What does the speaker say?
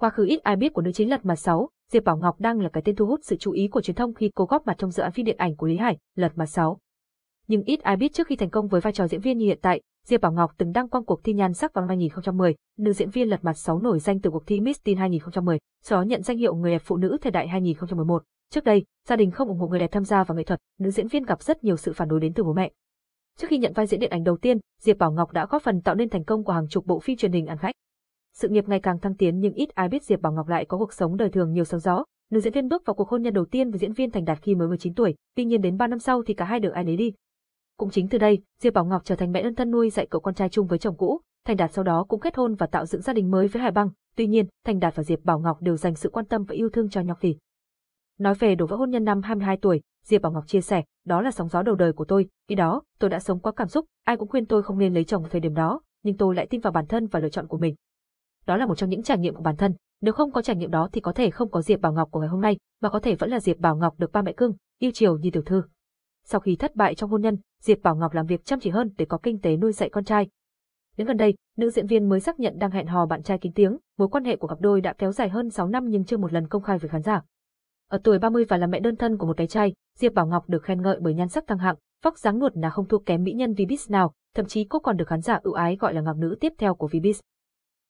Quá khứ ít ai biết của nữ chính Lật Mặt 6, Diệp Bảo Ngọc đang là cái tên thu hút sự chú ý của truyền thông khi cô góp mặt trong dự án phim điện ảnh của Lý Hải, Lật Mặt 6. Nhưng ít ai biết trước khi thành công với vai trò diễn viên như hiện tại, Diệp Bảo Ngọc từng đăng quang cuộc thi nhan sắc vào năm 2010, nữ diễn viên Lật Mặt 6 nổi danh từ cuộc thi Miss Teen 2010, sau đó nhận danh hiệu người đẹp phụ nữ thời đại 2011. Trước đây, gia đình không ủng hộ người đẹp tham gia vào nghệ thuật, nữ diễn viên gặp rất nhiều sự phản đối đến từ bố mẹ. Trước khi nhận vai diễn điện ảnh đầu tiên, Diệp Bảo Ngọc đã góp phần tạo nên thành công của hàng chục bộ phim truyền hình ăn khách sự nghiệp ngày càng thăng tiến nhưng ít ai biết Diệp Bảo Ngọc lại có cuộc sống đời thường nhiều sóng gió. Nữ diễn viên bước vào cuộc hôn nhân đầu tiên với diễn viên Thành Đạt khi mới 19 tuổi, tuy nhiên đến 3 năm sau thì cả hai đều ai nấy đi. Cũng chính từ đây, Diệp Bảo Ngọc trở thành mẹ đơn thân nuôi dạy cậu con trai chung với chồng cũ, Thành Đạt sau đó cũng kết hôn và tạo dựng gia đình mới với Hải Băng, tuy nhiên, Thành Đạt và Diệp Bảo Ngọc đều dành sự quan tâm và yêu thương cho nhau khỉ. Nói về đổ vỡ hôn nhân năm 22 tuổi, Diệp Bảo Ngọc chia sẻ, đó là sóng gió đầu đời của tôi, khi đó, tôi đã sống quá cảm xúc, ai cũng khuyên tôi không nên lấy chồng thời điểm đó, nhưng tôi lại tin vào bản thân và lựa chọn của mình đó là một trong những trải nghiệm của bản thân. Nếu không có trải nghiệm đó thì có thể không có Diệp Bảo Ngọc của ngày hôm nay, mà có thể vẫn là Diệp Bảo Ngọc được ba mẹ cưng, yêu chiều như tiểu thư. Sau khi thất bại trong hôn nhân, Diệp Bảo Ngọc làm việc chăm chỉ hơn để có kinh tế nuôi dạy con trai. Đến gần đây, nữ diễn viên mới xác nhận đang hẹn hò bạn trai kín tiếng, mối quan hệ của cặp đôi đã kéo dài hơn 6 năm nhưng chưa một lần công khai với khán giả. Ở tuổi 30 và là mẹ đơn thân của một cái trai, Diệp Bảo Ngọc được khen ngợi bởi nhan sắc tăng hạng, vóc dáng nuột là không thua kém mỹ nhân Vbiz nào, thậm chí cô còn được khán giả ưu ái gọi là ngọc nữ tiếp theo của Vbiz.